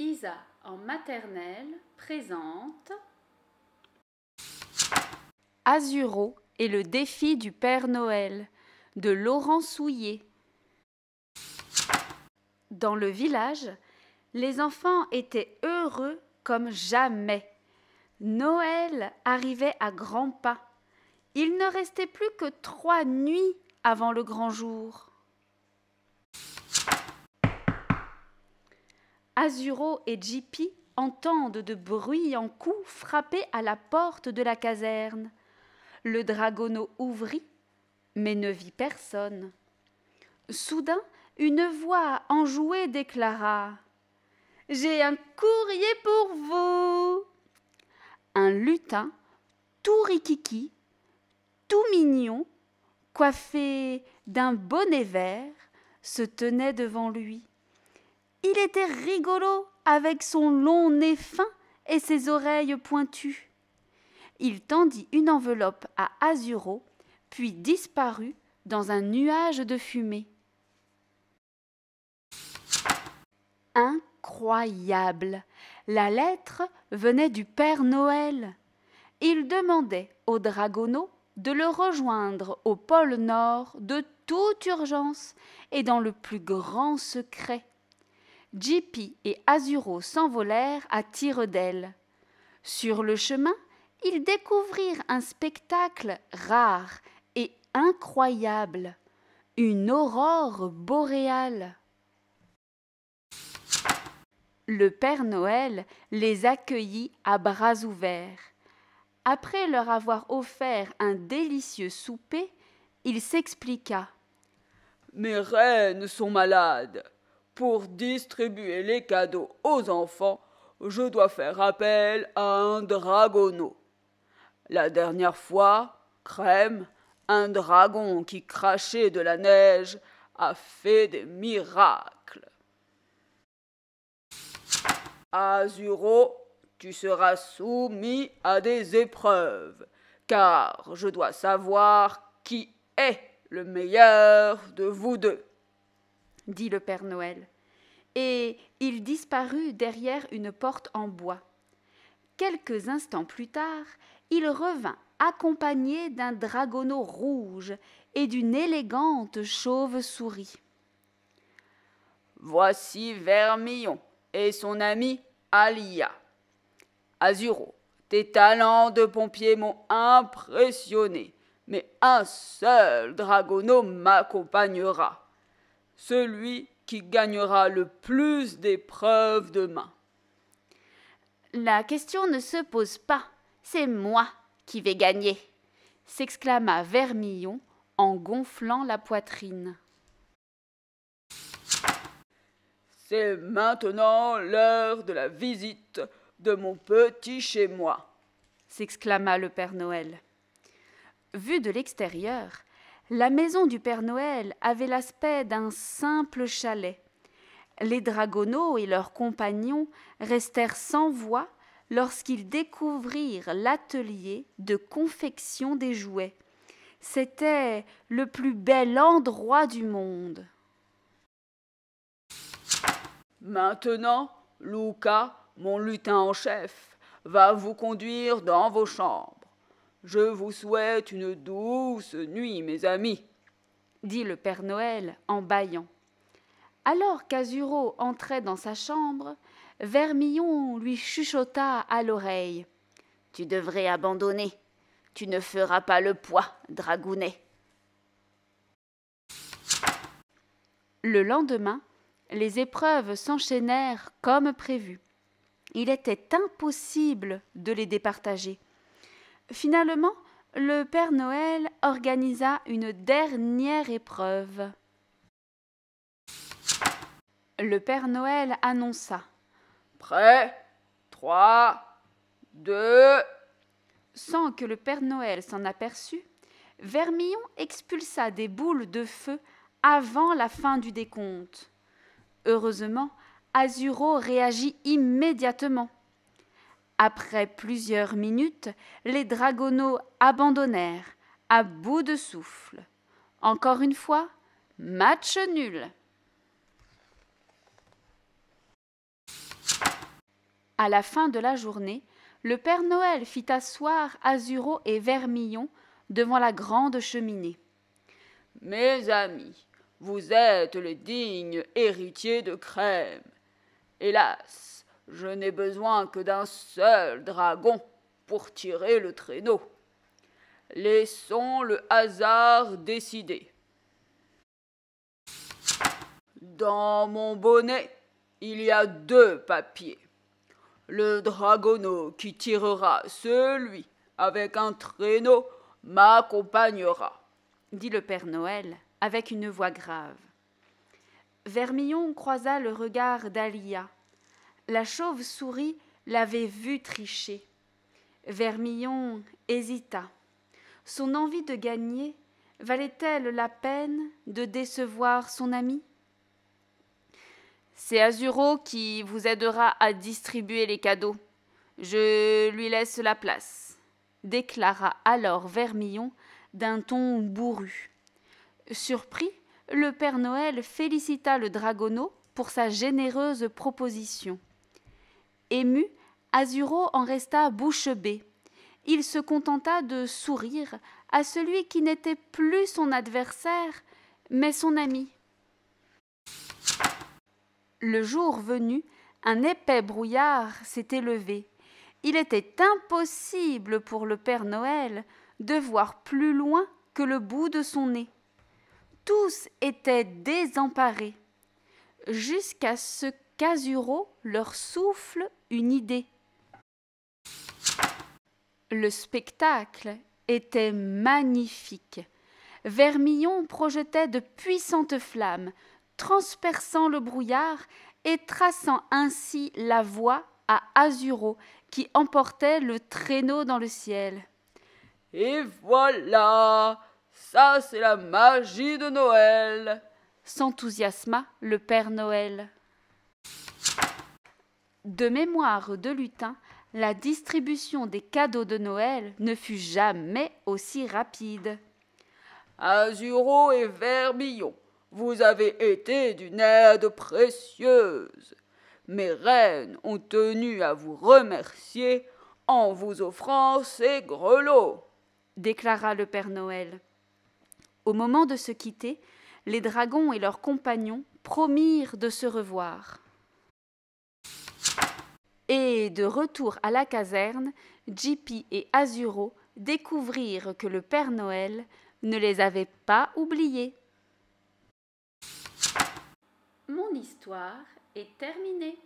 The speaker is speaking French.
Isa en maternelle présente Azuro et le défi du Père Noël de Laurent Souillet. Dans le village, les enfants étaient heureux comme jamais. Noël arrivait à grands pas. Il ne restait plus que trois nuits avant le grand jour. Azuro et Jippy entendent de bruyants coups frapper à la porte de la caserne. Le dragonneau ouvrit, mais ne vit personne. Soudain, une voix enjouée déclara J'ai un courrier pour vous Un lutin, tout rikiki, tout mignon, coiffé d'un bonnet vert, se tenait devant lui. Il était rigolo avec son long nez fin et ses oreilles pointues. Il tendit une enveloppe à Azuro, puis disparut dans un nuage de fumée. Incroyable. La lettre venait du Père Noël. Il demandait au Dragono de le rejoindre au pôle Nord de toute urgence et dans le plus grand secret et Azuro s'envolèrent à tire d'aile. Sur le chemin, ils découvrirent un spectacle rare et incroyable, une aurore boréale. Le Père Noël les accueillit à bras ouverts. Après leur avoir offert un délicieux souper, il s'expliqua. Mes reines sont malades. Pour distribuer les cadeaux aux enfants, je dois faire appel à un dragonneau. La dernière fois, Crème, un dragon qui crachait de la neige, a fait des miracles. Azuro, tu seras soumis à des épreuves, car je dois savoir qui est le meilleur de vous deux, dit le Père Noël et il disparut derrière une porte en bois. Quelques instants plus tard, il revint accompagné d'un dragonneau rouge et d'une élégante chauve-souris. Voici Vermillon et son ami Alia. Azuro, tes talents de pompier m'ont impressionné, mais un seul dragonneau m'accompagnera, celui qui gagnera le plus d'épreuves demain. La question ne se pose pas, c'est moi qui vais gagner, s'exclama Vermillon en gonflant la poitrine. C'est maintenant l'heure de la visite de mon petit chez moi, s'exclama le Père Noël. Vu de l'extérieur, la maison du Père Noël avait l'aspect d'un simple chalet. Les dragonneaux et leurs compagnons restèrent sans voix lorsqu'ils découvrirent l'atelier de confection des jouets. C'était le plus bel endroit du monde. Maintenant, Luca, mon lutin en chef, va vous conduire dans vos chambres. Je vous souhaite une douce nuit, mes amis, dit le Père Noël en bâillant. Alors qu'Azuro entrait dans sa chambre, Vermillon lui chuchota à l'oreille. Tu devrais abandonner. Tu ne feras pas le poids, dragounet. Le lendemain, les épreuves s'enchaînèrent comme prévu. Il était impossible de les départager. Finalement, le Père Noël organisa une dernière épreuve. Le Père Noël annonça Prêt, trois, deux. Sans que le Père Noël s'en aperçût, Vermillon expulsa des boules de feu avant la fin du décompte. Heureusement, Azuro réagit immédiatement. Après plusieurs minutes, les dragonneaux abandonnèrent, à bout de souffle. Encore une fois, match nul. À la fin de la journée, le Père Noël fit asseoir Azuro et Vermillon devant la grande cheminée. Mes amis, vous êtes le digne héritier de Crème. Hélas, je n'ai besoin que d'un seul dragon pour tirer le traîneau. Laissons le hasard décider. Dans mon bonnet, il y a deux papiers. Le dragonneau qui tirera celui avec un traîneau m'accompagnera, dit le Père Noël avec une voix grave. Vermillon croisa le regard d'Alia, la chauve-souris l'avait vu tricher. Vermillon hésita. Son envie de gagner valait-elle la peine de décevoir son ami C'est Azuro qui vous aidera à distribuer les cadeaux. Je lui laisse la place, déclara alors Vermillon d'un ton bourru. Surpris, le Père Noël félicita le dragonneau pour sa généreuse proposition. Ému, Azuro en resta bouche bée. Il se contenta de sourire à celui qui n'était plus son adversaire, mais son ami. Le jour venu, un épais brouillard s'était levé. Il était impossible pour le Père Noël de voir plus loin que le bout de son nez. Tous étaient désemparés, jusqu'à ce qu'Azuro leur souffle une idée. Le spectacle était magnifique. Vermillon projetait de puissantes flammes, transperçant le brouillard et traçant ainsi la voie à Azuro, qui emportait le traîneau dans le ciel. Et voilà Ça, c'est la magie de Noël s'enthousiasma le Père Noël. De mémoire de Lutin, la distribution des cadeaux de Noël ne fut jamais aussi rapide. Azuro et Vermillon, vous avez été d'une aide précieuse. Mes reines ont tenu à vous remercier en vous offrant ces grelots, déclara le Père Noël. Au moment de se quitter, les dragons et leurs compagnons promirent de se revoir de retour à la caserne, J.P. et Azuro découvrirent que le Père Noël ne les avait pas oubliés. Mon histoire est terminée.